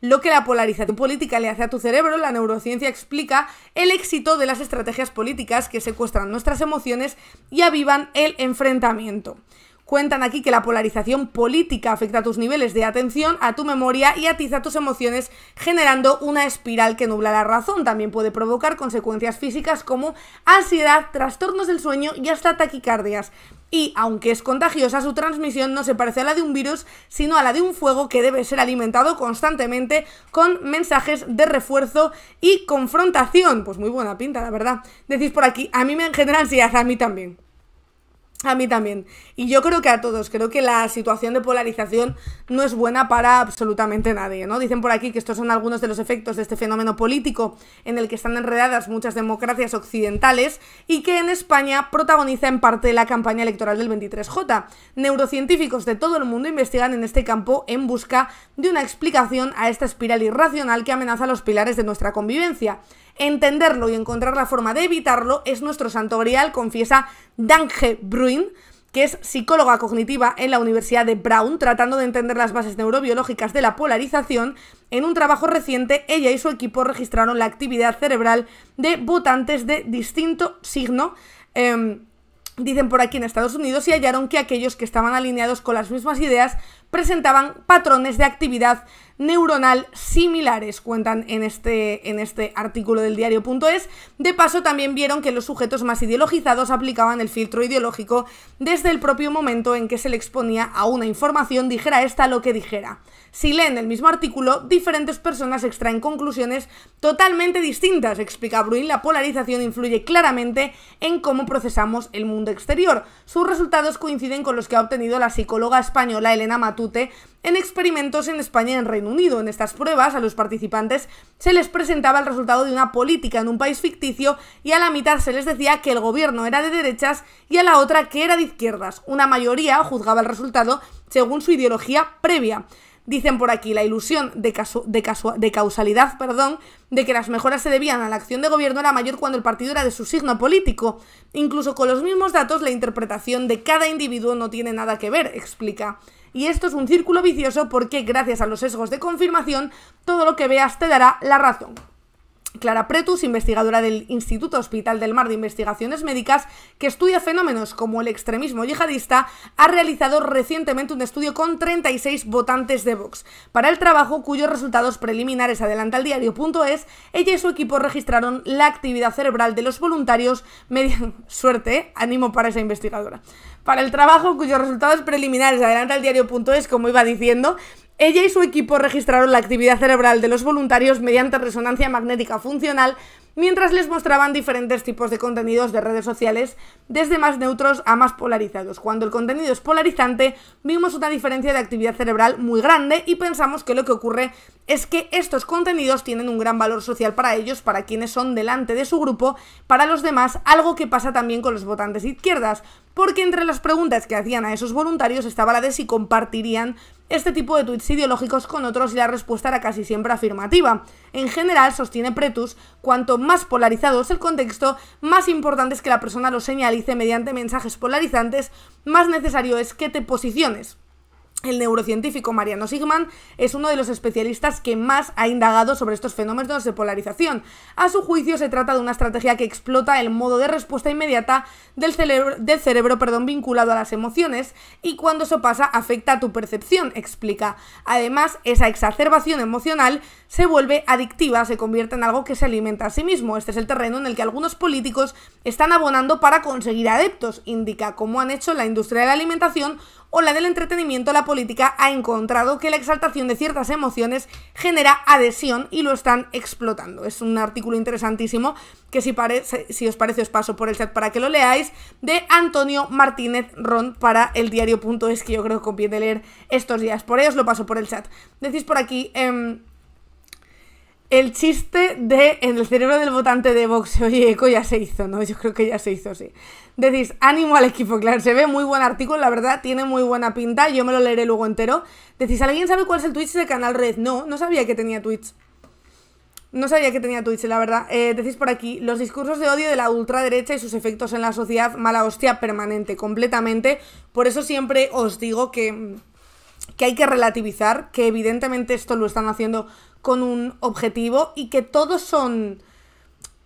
lo que la polarización política le hace a tu cerebro, la neurociencia explica el éxito de las estrategias políticas que secuestran nuestras emociones y avivan el enfrentamiento. Cuentan aquí que la polarización política afecta a tus niveles de atención, a tu memoria y atiza tus emociones, generando una espiral que nubla la razón. También puede provocar consecuencias físicas como ansiedad, trastornos del sueño y hasta taquicardias y, aunque es contagiosa, su transmisión no se parece a la de un virus, sino a la de un fuego que debe ser alimentado constantemente con mensajes de refuerzo y confrontación. Pues muy buena pinta, la verdad. Decís por aquí, a mí en general sí, a mí también. A mí también. Y yo creo que a todos. Creo que la situación de polarización no es buena para absolutamente nadie, ¿no? Dicen por aquí que estos son algunos de los efectos de este fenómeno político en el que están enredadas muchas democracias occidentales y que en España protagoniza en parte la campaña electoral del 23J. Neurocientíficos de todo el mundo investigan en este campo en busca de una explicación a esta espiral irracional que amenaza los pilares de nuestra convivencia. Entenderlo y encontrar la forma de evitarlo es nuestro santo grial, confiesa Danje Bruin, que es psicóloga cognitiva en la Universidad de Brown, tratando de entender las bases neurobiológicas de la polarización. En un trabajo reciente, ella y su equipo registraron la actividad cerebral de votantes de distinto signo. Em, dicen por aquí en Estados Unidos y hallaron que aquellos que estaban alineados con las mismas ideas presentaban patrones de actividad neuronal similares, cuentan en este, en este artículo del diario.es. De paso, también vieron que los sujetos más ideologizados aplicaban el filtro ideológico desde el propio momento en que se le exponía a una información, dijera esta lo que dijera. Si leen el mismo artículo, diferentes personas extraen conclusiones totalmente distintas, explica Bruin. La polarización influye claramente en cómo procesamos el mundo exterior. Sus resultados coinciden con los que ha obtenido la psicóloga española Elena Matute en experimentos en España y en Reino Unido. En estas pruebas a los participantes se les presentaba el resultado de una política en un país ficticio y a la mitad se les decía que el gobierno era de derechas y a la otra que era de izquierdas. Una mayoría juzgaba el resultado según su ideología previa. Dicen por aquí la ilusión de, de, causalidad perdón, de que las mejoras se debían a la acción de gobierno era mayor cuando el partido era de su signo político. Incluso con los mismos datos la interpretación de cada individuo no tiene nada que ver, explica. Y esto es un círculo vicioso porque gracias a los sesgos de confirmación todo lo que veas te dará la razón. Clara Pretus, investigadora del Instituto Hospital del Mar de Investigaciones Médicas, que estudia fenómenos como el extremismo yihadista, ha realizado recientemente un estudio con 36 votantes de Vox. Para el trabajo, cuyos resultados preliminares adelanta el diario.es, ella y su equipo registraron la actividad cerebral de los voluntarios Suerte, eh, ánimo para esa investigadora. Para el trabajo, cuyos resultados preliminares adelanta el diario.es, como iba diciendo, ella y su equipo registraron la actividad cerebral de los voluntarios mediante resonancia magnética funcional mientras les mostraban diferentes tipos de contenidos de redes sociales, desde más neutros a más polarizados. Cuando el contenido es polarizante, vimos una diferencia de actividad cerebral muy grande y pensamos que lo que ocurre es que estos contenidos tienen un gran valor social para ellos, para quienes son delante de su grupo, para los demás, algo que pasa también con los votantes izquierdas, porque entre las preguntas que hacían a esos voluntarios estaba la de si compartirían este tipo de tweets ideológicos con otros y la respuesta era casi siempre afirmativa. En general, sostiene Pretus, cuanto más más polarizado es el contexto, más importante es que la persona lo señalice mediante mensajes polarizantes, más necesario es que te posiciones. El neurocientífico Mariano Sigman es uno de los especialistas que más ha indagado sobre estos fenómenos de polarización. A su juicio se trata de una estrategia que explota el modo de respuesta inmediata del cerebro, perdón, vinculado a las emociones y cuando eso pasa afecta a tu percepción, explica. Además, esa exacerbación emocional se vuelve adictiva, se convierte en algo que se alimenta a sí mismo. Este es el terreno en el que algunos políticos están abonando para conseguir adeptos, indica, como han hecho la industria de la alimentación o la del entretenimiento, la política ha encontrado que la exaltación de ciertas emociones genera adhesión y lo están explotando. Es un artículo interesantísimo que si, os parece os paso por el chat para que lo leáis, de Antonio Martínez Ron para el diario.es que yo creo que conviene leer estos días. Por ellos os lo paso por el chat. Decís por aquí... Eh, el chiste de en el cerebro del votante de Vox oye eco ya se hizo, ¿no? Yo creo que ya se hizo, sí. Decís, ánimo al equipo, claro, se ve muy buen artículo, la verdad, tiene muy buena pinta, yo me lo leeré luego entero. Decís, ¿alguien sabe cuál es el Twitch de Canal Red? No, no sabía que tenía Twitch. No sabía que tenía Twitch, la verdad. Eh, decís por aquí, los discursos de odio de la ultraderecha y sus efectos en la sociedad, mala hostia permanente, completamente. Por eso siempre os digo que mm, que hay que relativizar, que evidentemente esto lo están haciendo con un objetivo y que todos son...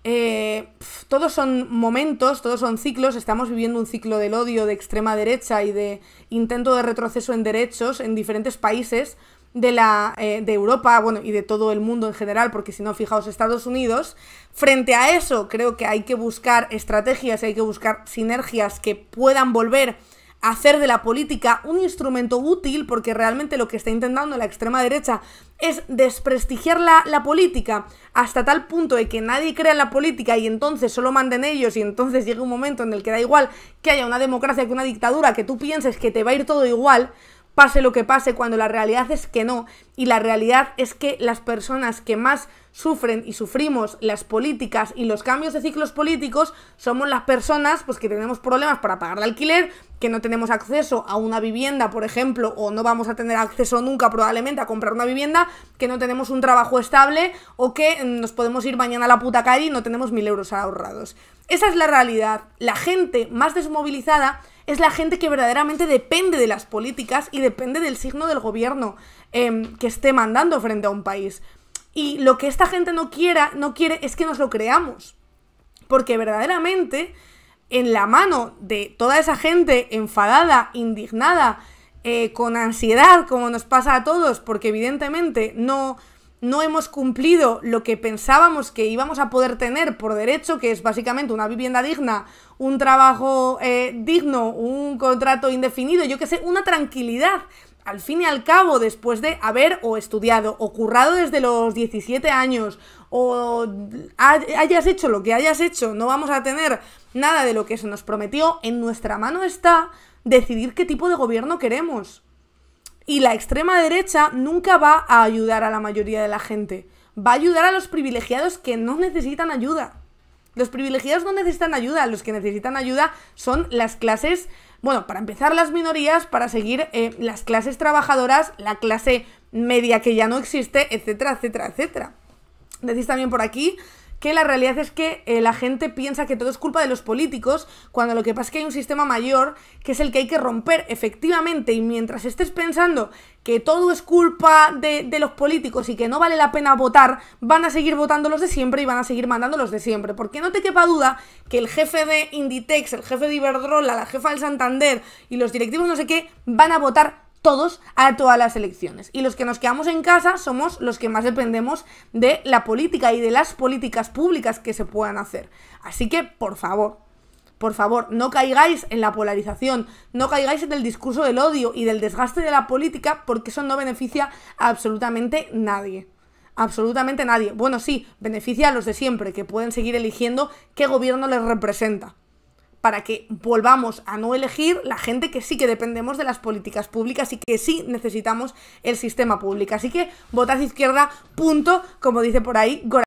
Eh, todos son momentos, todos son ciclos, estamos viviendo un ciclo del odio de extrema derecha y de intento de retroceso en derechos en diferentes países de, la, eh, de Europa bueno, y de todo el mundo en general, porque si no, fijaos, Estados Unidos, frente a eso creo que hay que buscar estrategias, hay que buscar sinergias que puedan volver hacer de la política un instrumento útil, porque realmente lo que está intentando la extrema derecha es desprestigiar la, política hasta tal punto de que nadie crea en la política y entonces solo manden ellos y entonces llega un momento en el que da igual que haya una democracia que una dictadura, que tú pienses que te va a ir todo igual, pase lo que pase, cuando la realidad es que no. Y la realidad es que las personas que más sufren y sufrimos las políticas y los cambios de ciclos políticos, somos las personas pues, que tenemos problemas para pagar el alquiler, que no tenemos acceso a una vivienda, por ejemplo, o no vamos a tener acceso nunca probablemente a comprar una vivienda, que no tenemos un trabajo estable o que mm, nos podemos ir mañana a la puta calle y no tenemos mil euros ahorrados. Esa es la realidad. La gente más desmovilizada es la gente que verdaderamente depende de las políticas y depende del signo del gobierno em, que esté mandando frente a un país. Y lo que esta gente no quiera, no quiere es que nos lo creamos. Porque verdaderamente, en la mano de toda esa gente enfadada, indignada, eh, con ansiedad, como nos pasa a todos, porque evidentemente no, no hemos cumplido lo que pensábamos que íbamos a poder tener por derecho, que es básicamente una vivienda digna, un trabajo eh, digno, un contrato indefinido, yo qué sé, una tranquilidad al fin y al cabo, después de haber o estudiado o currado desde los 17 años o hayas hecho lo que hayas hecho, no vamos a tener nada de lo que se nos prometió, en nuestra mano está decidir qué tipo de gobierno queremos. Y la extrema derecha nunca va a ayudar a la mayoría de la gente, va a ayudar a los privilegiados que no necesitan ayuda. Los privilegiados no necesitan ayuda, los que necesitan ayuda son las clases bueno, para empezar las minorías, para seguir eh, las clases trabajadoras, la clase media que ya no existe, etcétera, etcétera, etcétera. Decís también por aquí que la realidad es que eh, la gente piensa que todo es culpa de los políticos, cuando lo que pasa es que hay un sistema mayor que es el que hay que romper efectivamente. Y mientras estés pensando que todo es culpa de, de los políticos y que no vale la pena votar, van a seguir votando los de siempre y van a seguir mandando los de siempre. Porque no te quepa duda que el jefe de Inditex, el jefe de Iberdrola, la jefa del Santander y los directivos no sé qué van a votar todos a todas las elecciones. Y los que nos quedamos en casa somos los que más dependemos de la política y de las políticas públicas que se puedan hacer. Así que, por favor, por favor, no caigáis en la polarización, no caigáis en el discurso del odio y del desgaste de la política porque eso no beneficia a absolutamente nadie absolutamente nadie. Bueno, sí, beneficia a los de siempre, que pueden seguir eligiendo qué gobierno les representa para que volvamos a no elegir la gente que sí que dependemos de las políticas públicas y que sí necesitamos el sistema público. Así que votad izquierda, punto, como dice por ahí.